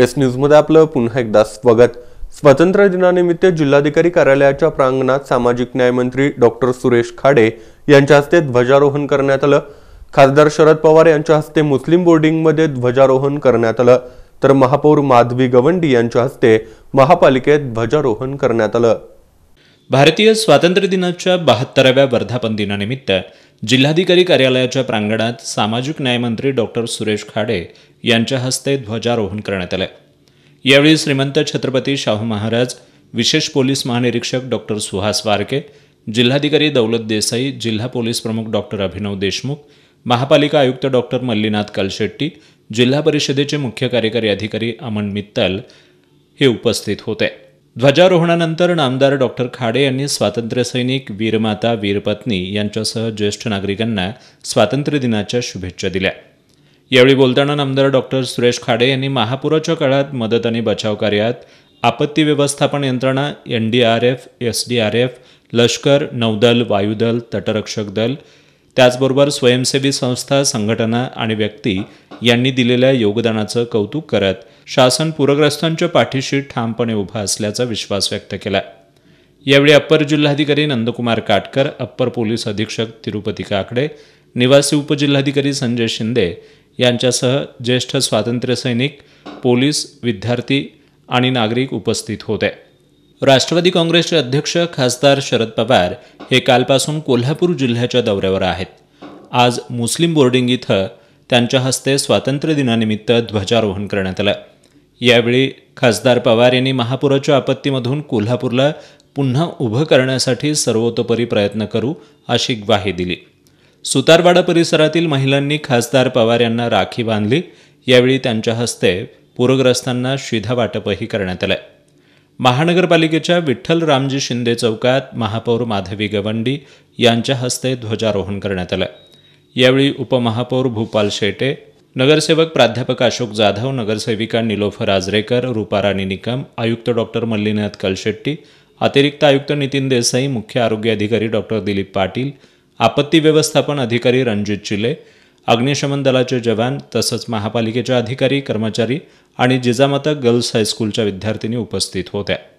S न्यूजमध्ये आपलं पुन्हा एकदा स्वागत स्वातंत्र्य दिनानिमित्त जिल्हाधिकारी कार्यालयाच्या प्रांगणात सामाजिक न्यायमंत्री डॉक्टर सुरेश खाडे यांच्या हस्ते ध्वजारोहण करण्यात आलं खासदार शरद पवार यांच्या हस्ते मुस्लिम बोर्डिंगमध्ये ध्वजारोहण करण्यात आलं तर महापौर माधवी गवंडी यांच्या हस्ते महापालिकेत ध्वजारोहण करण्यात आलं भारतीय स्वातंत्र्य दिनाच्या बहात्तराव्या वर्धापन दिनानिमित्त जिल्हाधिकारी कार्यालयाच्या प्रांगणात सामाजिक न्यायमंत्री डॉक्टर सुरेश खाडे यांच्या हस्ते ध्वजारोहण करण्यात आलं यावेळी श्रीमंत छत्रपती शाहू महाराज विशेष पोलीस महानिरीक्षक डॉक्टर सुहास वारके जिल्हाधिकारी दौलत देसाई जिल्हा पोलीस प्रमुख डॉक्टर अभिनव देशमुख महापालिका आयुक्त डॉक्टर मल्लीनाथ कलशेट्टी जिल्हा परिषदेचे मुख्य कार्यकारी अधिकारी अमन मित्तल हे उपस्थित होते ध्वजारोहणानंतर नामदार डॉक्टर खाडे यांनी स्वातंत्र्यसैनिक वीरमाता वीरपत्नी यांच्यासह ज्येष्ठ नागरिकांना स्वातंत्र्य दिनाच्या शुभेच्छा दिल्या यावेळी बोलताना नामदार डॉक्टर सुरेश खाडे यांनी महापुराच्या काळात मदत आणि बचाव कार्यात आपत्ती व्यवस्थापन यंत्रणा N D R F S D R F लष्कर नौदल वायुदल तटरक्षक दल त्याचबरोबर स्वयंसेवी संस्था संघटना आणि व्यक्ती यांनी दिलेल्या योगदानाचं कौतुक करत शासन पूरग्रस्तांच्या पाठीशी ठामपणे उभा असल्याचा विश्वास व्यक्त केला यावेळी अप्पर जिल्हाधिकारी नंदकुमार काटकर अप्पर पोलीस अधीक्षक तिरुपती काकडे निवासी उपजिल्हाधिकारी संजय शिंदे यांच्यासह ज्येष्ठ स्वातंत्र्यसैनिक पोलीस विद्यार्थी आणि नागरिक उपस्थित होते राष्ट्रवादी काँग्रेसचे अध्यक्ष खासदार शरद पवार हे कालपासून कोल्हापूर जिल्ह्याच्या दौऱ्यावर आहेत आज मुस्लिम बोर्डिंग इथं त्यांच्या हस्ते स्वातंत्र्यदिनानिमित्त ध्वजारोहण करण्यात आलं यावेळी खासदार पवार यांनी महापुराच्या आपत्तीमधून कोल्हापूरला पुन्हा उभं करण्यासाठी सर्वतोपरी प्रयत्न करू अशी ग्वाही दिली सुतारवाडा परिसरातील महिलांनी खासदार पवार यांना राखी बांधली यावेळी त्यांच्या हस्ते पूरग्रस्तांना शिधा वाटपही करण्यात आलं महानगरपालिकेच्या विठ्ठल रामजी शिंदे चौकात महापौर माधवी गवंडी यांच्या हस्ते ध्वजारोहण करण्यात आलं यावेळी उपमहापौर भूपाल शेटे नगरसेवक प्राध्यापक अशोक जाधव नगरसेविका निलोफर आजरेकर रुपाराणी निकम आयुक्त डॉक्टर मल्लीनाथ कलशेट्टी अतिरिक्त आयुक्त नितीन देसाई मुख्य आरोग्य अधिकारी डॉक्टर दिलीप पाटील आपत्ती व्यवस्थापन अधिकारी रणजित चिले अग्निशमन दलाचे जवान तसंच महापालिकेच्या अधिकारी कर्मचारी आणि जिजामाता गर्ल्स हायस्कूलच्या विद्यार्थिनी उपस्थित होत्या